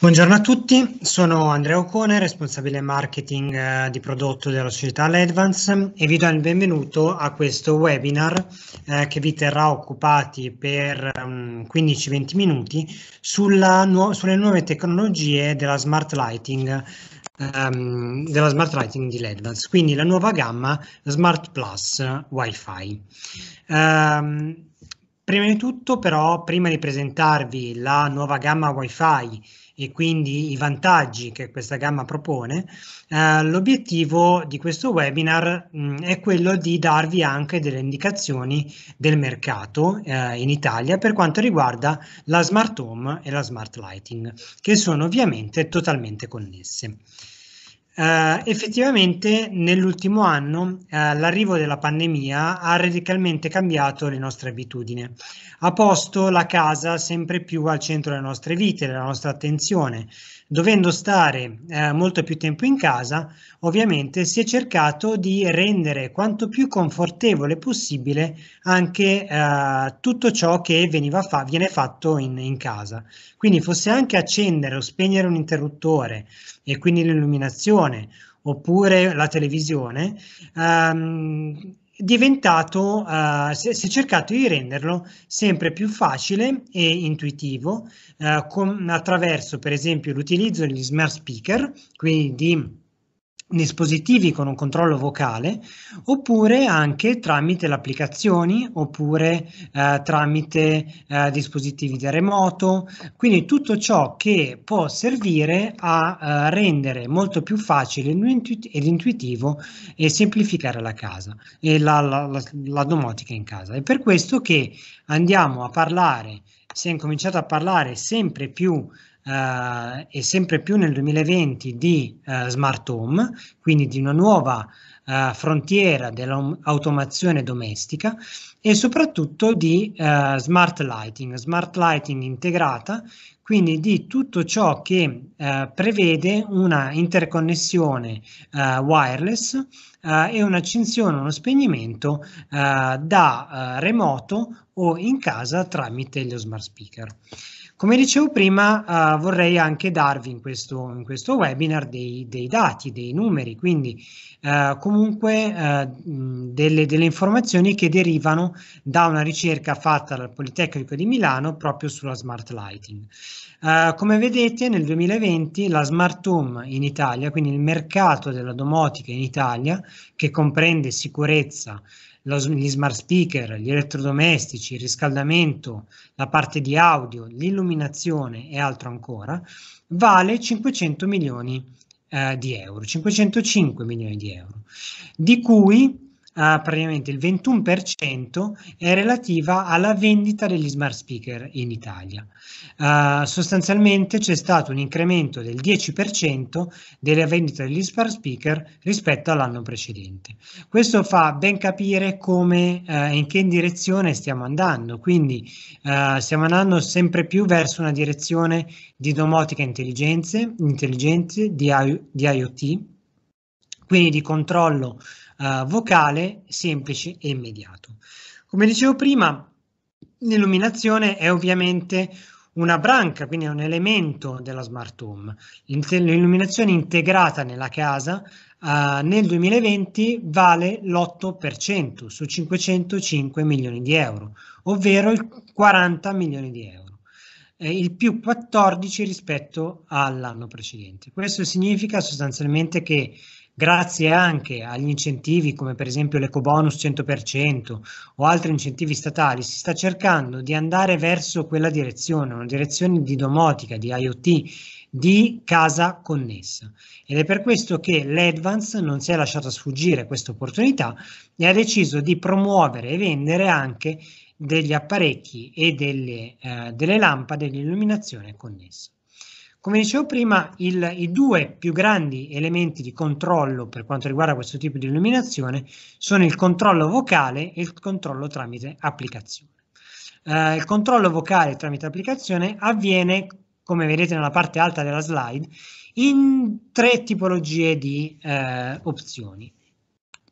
Buongiorno a tutti, sono Andrea Ocone, responsabile marketing eh, di prodotto della società L'Advance e vi do il benvenuto a questo webinar eh, che vi terrà occupati per um, mm, 15-20 minuti nu sulle nuove tecnologie della smart lighting, um, della smart lighting di L'Advance, quindi la nuova gamma Smart Plus Wi-Fi. Um, prima di tutto però, prima di presentarvi la nuova gamma Wi-Fi e quindi i vantaggi che questa gamma propone, eh, l'obiettivo di questo webinar mh, è quello di darvi anche delle indicazioni del mercato eh, in Italia per quanto riguarda la smart home e la smart lighting, che sono ovviamente totalmente connesse. Uh, effettivamente nell'ultimo anno uh, l'arrivo della pandemia ha radicalmente cambiato le nostre abitudini, ha posto la casa sempre più al centro delle nostre vite, della nostra attenzione dovendo stare eh, molto più tempo in casa, ovviamente si è cercato di rendere quanto più confortevole possibile anche eh, tutto ciò che fa viene fatto in, in casa. Quindi fosse anche accendere o spegnere un interruttore e quindi l'illuminazione oppure la televisione, ehm, diventato, uh, si, è cercato di renderlo sempre più facile e intuitivo uh, con, attraverso per esempio l'utilizzo degli smart speaker, quindi di dispositivi con un controllo vocale oppure anche tramite le applicazioni oppure eh, tramite eh, dispositivi da remoto quindi tutto ciò che può servire a eh, rendere molto più facile ed intuitivo e semplificare la casa e la, la, la, la domotica in casa è per questo che andiamo a parlare si è incominciato a parlare sempre più eh, e sempre più nel 2020 di eh, smart home, quindi di una nuova eh, frontiera dell'automazione domestica e soprattutto di eh, smart lighting, smart lighting integrata, quindi di tutto ciò che eh, prevede una interconnessione eh, wireless eh, e un'accensione, uno spegnimento eh, da eh, remoto o in casa tramite lo smart speaker. Come dicevo prima, eh, vorrei anche darvi in questo, in questo webinar dei, dei, dati, dei numeri, quindi eh, comunque eh, delle, delle, informazioni che derivano da una ricerca fatta dal Politecnico di Milano proprio sulla smart lighting. Eh, come vedete nel 2020 la smart home in Italia, quindi il mercato della domotica in Italia, che comprende sicurezza, lo, gli smart speaker, gli elettrodomestici, il riscaldamento, la parte di audio, l'illuminazione e altro ancora, vale 500 milioni eh, di euro, 505 milioni di euro, di cui Ah, praticamente il 21% è relativa alla vendita degli smart speaker in Italia. Uh, sostanzialmente c'è stato un incremento del 10% della vendita degli smart speaker rispetto all'anno precedente. Questo fa ben capire come uh, in che direzione stiamo andando, quindi uh, stiamo andando sempre più verso una direzione di domotica intelligente, di, I- di IoT, quindi di controllo uh, vocale, semplice e immediato. Come dicevo prima, l'illuminazione è ovviamente una branca, quindi è un elemento della smart home. L'illuminazione integrata nella casa uh, nel 2020 vale l'8% su 505 milioni di euro, ovvero il 40 milioni di euro eh, il più 14 rispetto all'anno precedente. Questo significa sostanzialmente che grazie anche agli incentivi come per esempio l'ecobonus 100% o altri incentivi statali, si sta cercando di andare verso quella direzione, una direzione di domotica, di IoT, di casa connessa. Ed è per questo che l'Advance non si è lasciata sfuggire questa opportunità e ha deciso di promuovere e vendere anche degli apparecchi e delle, eh, delle lampade di illuminazione connessa. Come dicevo prima, il, i due più grandi elementi di controllo per quanto riguarda questo tipo di illuminazione sono il controllo vocale e il controllo tramite applicazione. Eh, il controllo vocale tramite applicazione avviene, come vedete nella parte alta della slide, in tre tipologie di eh, opzioni,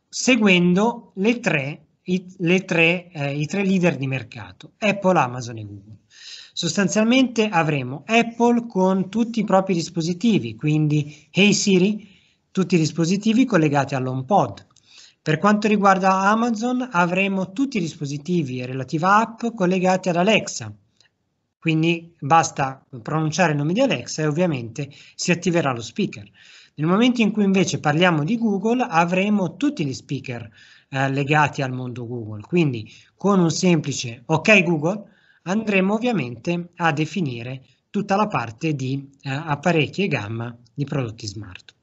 seguendo le tre, i, le tre, eh, i tre leader di mercato, Apple, Amazon e Google. Sostanzialmente avremo Apple con tutti i propri dispositivi, quindi Hey Siri, tutti i dispositivi collegati all'HomePod. Per quanto riguarda Amazon avremo tutti i dispositivi e relativa app collegati ad Alexa, quindi basta pronunciare il nome di Alexa e ovviamente si attiverà lo speaker. Nel momento in cui invece parliamo di Google avremo tutti gli speaker eh, legati al mondo Google, quindi con un semplice ok Google andremo ovviamente a definire tutta la parte di eh, apparecchi e gamma di prodotti smart.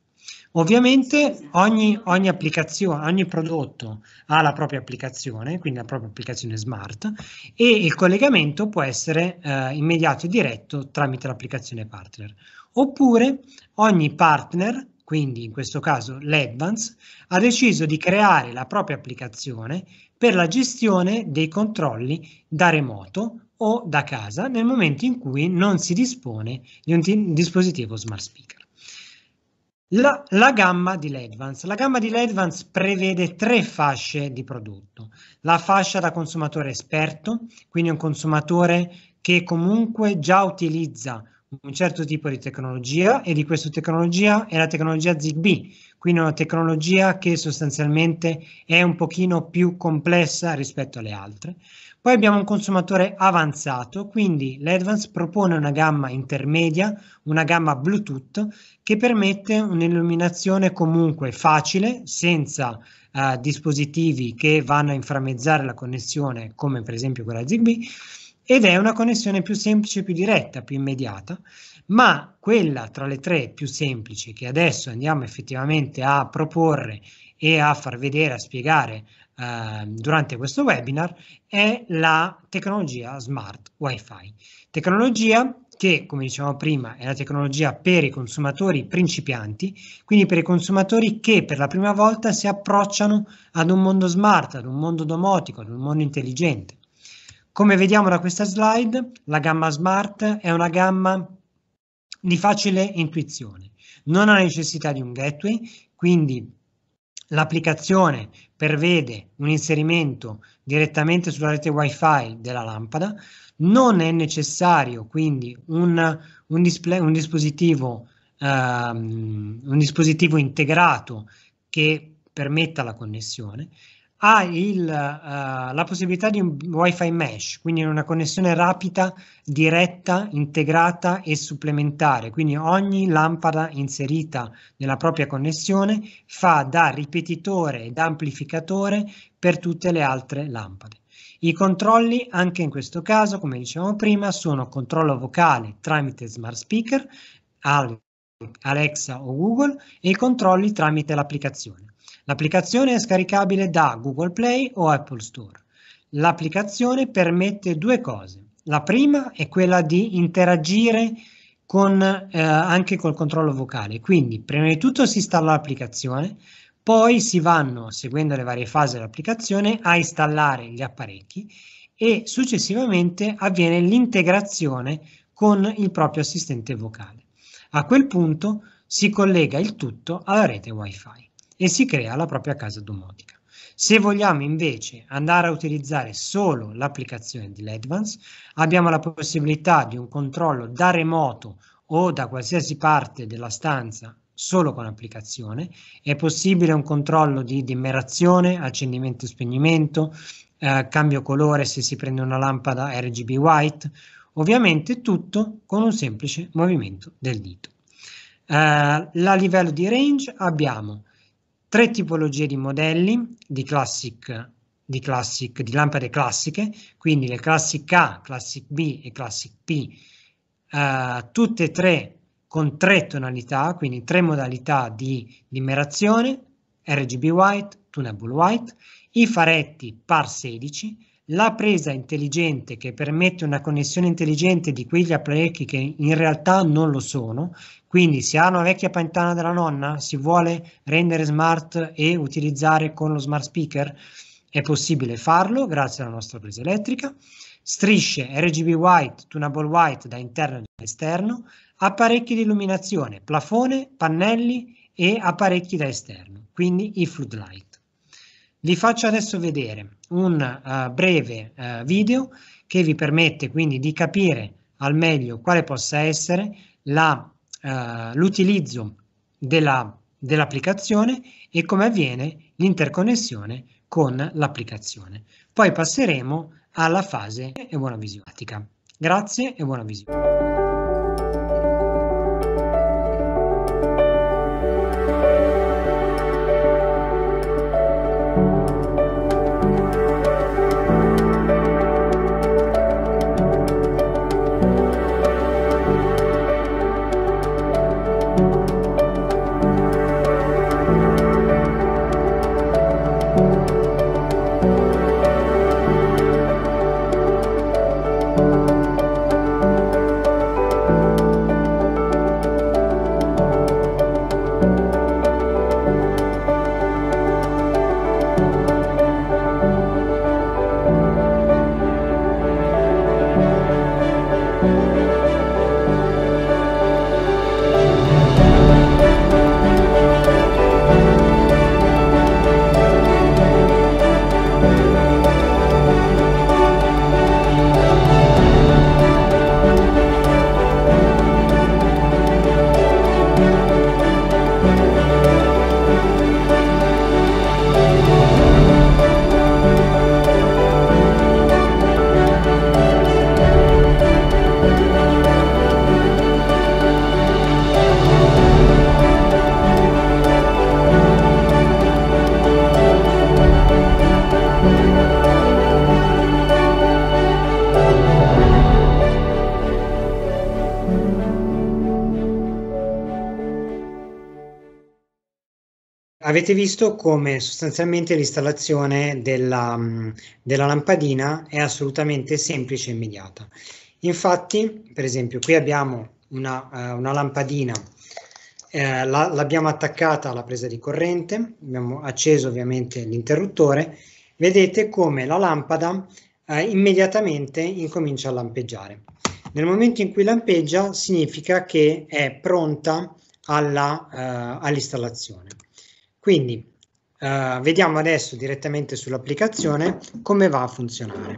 Ovviamente ogni, ogni, applicazione, ogni prodotto ha la propria applicazione, quindi la propria applicazione smart e il collegamento può essere eh, immediato e diretto tramite l'applicazione partner. Oppure ogni partner, quindi in questo caso l'Advance, ha deciso di creare la propria applicazione per la gestione dei controlli da remoto o da casa nel momento in cui non si dispone di un dispositivo smart speaker. La, la, gamma di LEDVANS. La gamma di LEDVANS prevede tre fasce di prodotto. La fascia da consumatore esperto, quindi un consumatore che comunque già utilizza un certo tipo di tecnologia e di questa tecnologia è la tecnologia ZigBee, quindi una tecnologia che sostanzialmente è un pochino più complessa rispetto alle altre. Poi abbiamo un consumatore avanzato, quindi l'Advance propone una gamma intermedia, una gamma Bluetooth che permette un'illuminazione comunque facile, senza eh, dispositivi che vanno a inframmezzare la connessione, come per esempio quella ZigBee, ed è una connessione più semplice, più diretta, più immediata, ma quella tra le tre più semplici che adesso andiamo effettivamente a proporre e a far vedere, a spiegare eh, durante questo webinar è la tecnologia Smart Wi-Fi. Tecnologia che, come dicevamo prima, è la tecnologia per i consumatori principianti, quindi per i consumatori che per la prima volta si approcciano ad un mondo smart, ad un mondo domotico, ad un mondo intelligente. Come vediamo da questa slide, la gamma smart è una gamma di facile intuizione, non ha necessità di un gateway, quindi l'applicazione prevede un inserimento direttamente sulla rete wifi della lampada, non è necessario quindi un, un, display, un, dispositivo, um, un dispositivo integrato che permetta la connessione ha il, uh, la possibilità di un wifi mesh, quindi una connessione rapida, diretta, integrata e supplementare, quindi ogni lampada inserita nella propria connessione fa da ripetitore e da amplificatore per tutte le altre lampade. I controlli, anche in questo caso, come dicevamo prima, sono controllo vocale tramite smart speaker, Alexa o Google, e i controlli tramite l'applicazione. L'applicazione è scaricabile da Google Play o Apple Store. L'applicazione permette due cose. La prima è quella di interagire con, eh, anche col controllo vocale, quindi prima di tutto si installa l'applicazione, poi si vanno, seguendo le varie fasi dell'applicazione, a installare gli apparecchi e successivamente avviene l'integrazione con il proprio assistente vocale. A quel punto si collega il tutto alla rete Wi-Fi e si crea la propria casa domotica. Se vogliamo invece andare a utilizzare solo l'applicazione di abbiamo la possibilità di un controllo da remoto o da qualsiasi parte della stanza solo con l'applicazione, è possibile un controllo di dimmerazione, accendimento e spegnimento, eh, cambio colore se si prende una lampada RGB white, ovviamente tutto con un semplice movimento del dito. Eh, a livello di range abbiamo tre tipologie di modelli di classic, di, classic, di lampade classiche, quindi le classic A, classic B e classic P, eh, tutte e tre con tre tonalità, quindi tre modalità di limerazione, RGB white, tunable white, i faretti par 16 la presa intelligente che permette una connessione intelligente di quegli apparecchi che in realtà non lo sono, quindi se ha una vecchia pantana della nonna, si vuole rendere smart e utilizzare con lo smart speaker, è possibile farlo grazie alla nostra presa elettrica, strisce RGB white, tunable white da interno e da esterno, apparecchi di illuminazione, plafone, pannelli e apparecchi da esterno, quindi i floodlight. Vi faccio adesso vedere un uh, breve uh, video che vi permette quindi di capire al meglio quale possa essere eh, l'utilizzo uh, dell'applicazione dell e come avviene l'interconnessione con l'applicazione. Poi passeremo alla fase e buona visione. Grazie e buona visione. avete visto come sostanzialmente l'installazione della, mm, della lampadina è assolutamente semplice e immediata. Infatti, per esempio, qui abbiamo una, eh, una lampadina, eh, l'abbiamo la, attaccata alla presa di corrente, abbiamo acceso ovviamente l'interruttore, vedete come la lampada eh, immediatamente incomincia a lampeggiare. Nel momento in cui lampeggia significa che è pronta eh, all'installazione. Eh, all quindi eh, vediamo adesso direttamente sull'applicazione come va a funzionare.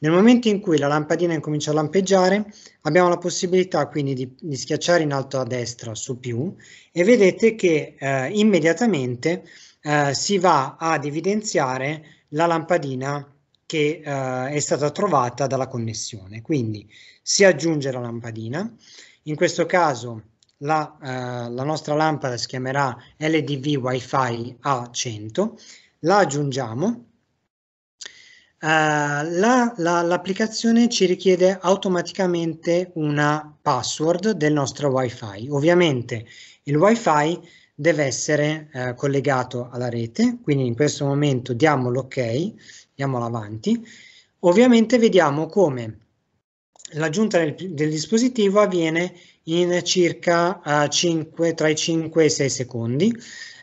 Nel momento in cui la lampadina incomincia a lampeggiare, abbiamo la possibilità quindi di, di schiacciare in alto a destra su più e vedete che eh, immediatamente eh, si va ad evidenziare la lampadina che eh, è stata trovata dalla connessione. Quindi si aggiunge la lampadina, in questo caso la, eh, la nostra lampada si chiamerà LDV WiFi A100, la aggiungiamo Uh, la, la, l'applicazione ci richiede automaticamente una password del nostro wifi. Ovviamente il wifi deve essere uh, collegato alla rete, quindi in questo momento diamo l'ok, diamo l'avanti. Ovviamente vediamo come l'aggiunta del, del dispositivo avviene in circa uh, eh, 5, tra i 5 e i 6 secondi.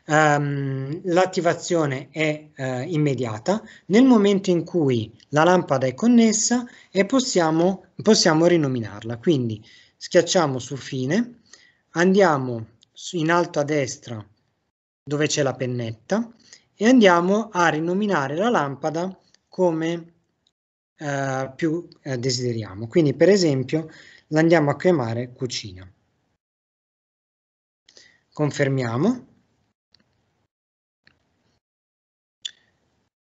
Um, l'attivazione è uh, immediata. Nel momento in cui la lampada è connessa e possiamo, possiamo rinominarla, quindi schiacciamo su fine, andiamo in alto a destra dove c'è la pennetta e andiamo a rinominare la lampada come uh, più uh, desideriamo. Quindi per esempio l'andiamo a chiamare cucina. Confermiamo.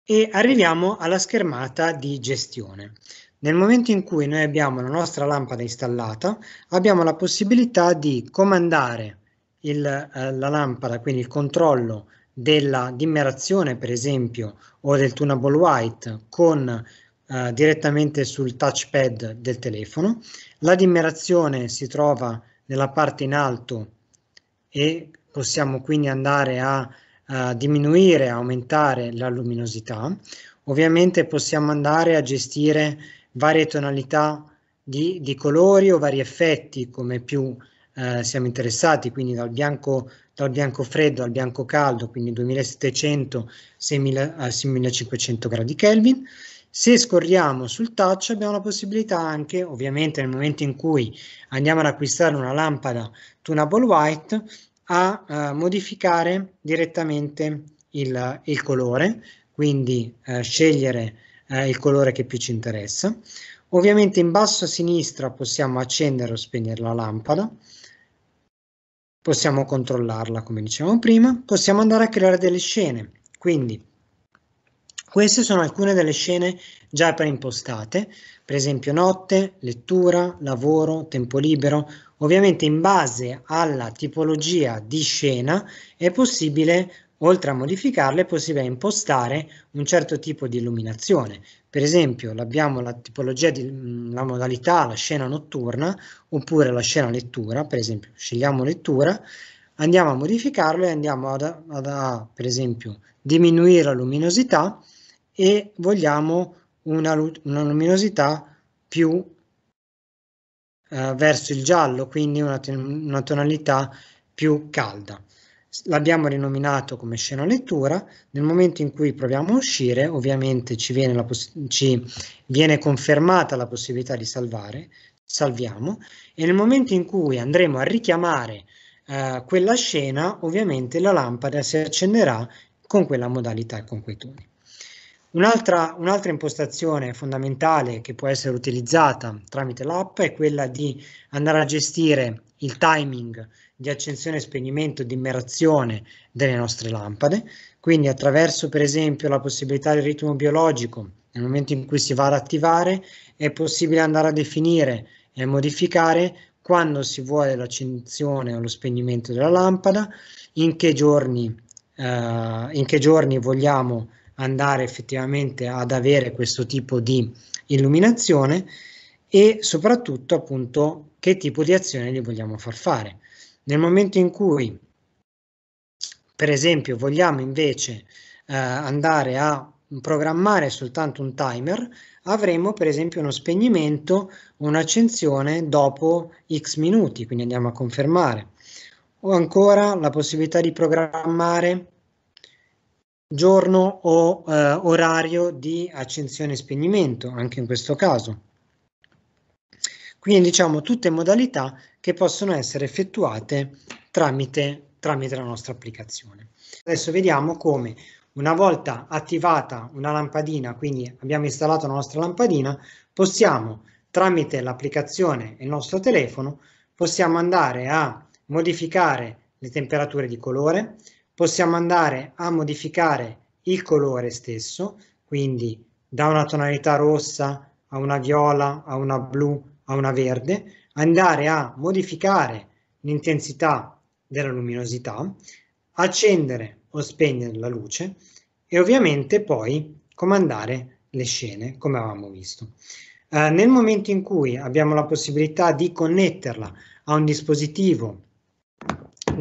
E arriviamo alla schermata di gestione. Nel momento in cui noi abbiamo la nostra lampada installata, abbiamo la possibilità di comandare il, eh, la lampada, quindi il controllo della dimmerazione, per esempio, o del tunable white con eh, direttamente sul touchpad del telefono. La dimmerazione si trova nella parte in alto e possiamo quindi andare a, a diminuire, aumentare la luminosità. Ovviamente possiamo andare a gestire varie tonalità di, di colori o vari effetti come più eh, siamo interessati, quindi dal bianco, dal bianco freddo al bianco caldo, quindi 2700-6500 eh, gradi Kelvin. Se scorriamo sul touch abbiamo la possibilità anche, ovviamente nel momento in cui andiamo ad acquistare una lampada tunable white, a eh, modificare direttamente il, il colore, quindi eh, scegliere eh, il colore che più ci interessa. Ovviamente in basso a sinistra possiamo accendere o spegnere la lampada, possiamo controllarla come dicevamo prima, possiamo andare a creare delle scene, quindi queste sono alcune delle scene già preimpostate, per esempio notte, lettura, lavoro, tempo libero. Ovviamente in base alla tipologia di scena è possibile, oltre a modificarle, è possibile impostare un certo tipo di illuminazione. Per esempio abbiamo la tipologia, di, mm, la modalità, la scena notturna oppure la scena lettura, per esempio scegliamo lettura, andiamo a modificarlo e andiamo ad, ad, a, per esempio, diminuire la luminosità e vogliamo una, una luminosità più eh, verso il giallo, quindi una, una tonalità più calda. L'abbiamo rinominato come scena lettura, nel momento in cui proviamo a uscire ovviamente ci viene, la ci viene confermata la possibilità di salvare, salviamo e nel momento in cui andremo a richiamare eh, quella scena ovviamente la lampada si accenderà con quella modalità e con quei toni. Un'altra, un'altra, impostazione fondamentale che può essere utilizzata tramite l'app è quella di andare a gestire il timing di accensione spegnimento e di delle nostre lampade, quindi attraverso per esempio la possibilità del ritmo biologico, nel momento in cui si va ad attivare è possibile andare a definire e modificare quando si vuole l'accensione o lo spegnimento della lampada, in che giorni, eh, in che giorni vogliamo andare effettivamente ad avere questo tipo di illuminazione e soprattutto appunto che tipo di azione gli vogliamo far fare. Nel momento in cui per esempio vogliamo invece eh, andare a programmare soltanto un timer, avremo per esempio uno spegnimento un'accensione dopo x minuti, quindi andiamo a confermare. O ancora la possibilità di programmare giorno o eh, orario di accensione e spegnimento, anche in questo caso. Quindi diciamo tutte modalità che possono essere effettuate tramite, tramite la nostra applicazione. Adesso vediamo come una volta attivata una lampadina, quindi abbiamo installato la nostra lampadina, possiamo tramite l'applicazione e il nostro telefono possiamo andare a modificare le temperature di colore, possiamo andare a modificare il colore stesso, quindi da una tonalità rossa a una viola, a una blu, a una verde, andare a modificare l'intensità della luminosità, accendere o spegnere la luce e ovviamente poi comandare le scene come avevamo visto. Eh, nel momento in cui abbiamo la possibilità di connetterla a un dispositivo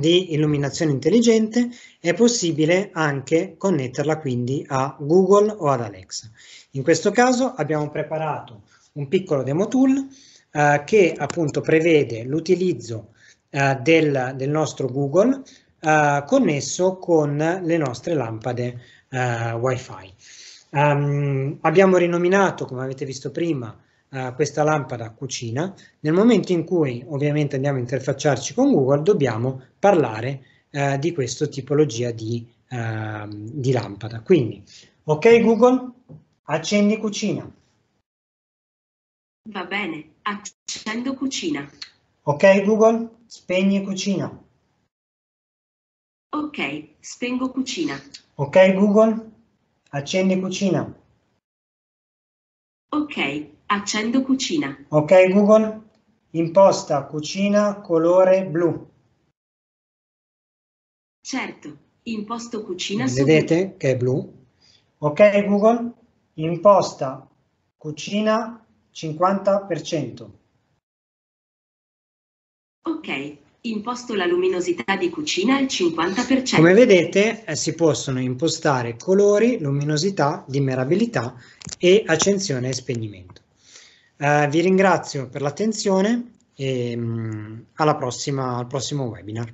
di illuminazione intelligente, è possibile anche connetterla quindi a Google o ad Alexa. In questo caso abbiamo preparato un piccolo demo tool eh, che appunto prevede l'utilizzo eh, del, del, nostro Google eh, connesso con le nostre lampade eh, wifi. Um, abbiamo rinominato, come avete visto prima, questa lampada cucina, nel momento in cui ovviamente andiamo a interfacciarci con Google dobbiamo parlare uh, di questa tipologia di, uh, di lampada. Quindi, ok Google, accendi cucina. Va bene, accendo cucina. Ok Google, spegni cucina. Ok, spengo cucina. Ok Google, accendi cucina. Ok, Accendo cucina. Ok Google, imposta cucina colore blu. Certo, imposto cucina Vedete eh, su Vedete che è blu? Ok Google, imposta cucina 50%. Ok, imposto la luminosità di cucina al 50%. Come vedete eh, si possono impostare colori, luminosità, dimerabilità e accensione e spegnimento. Eh, vi ringrazio per l'attenzione e mh, mm, prossima, al prossimo webinar.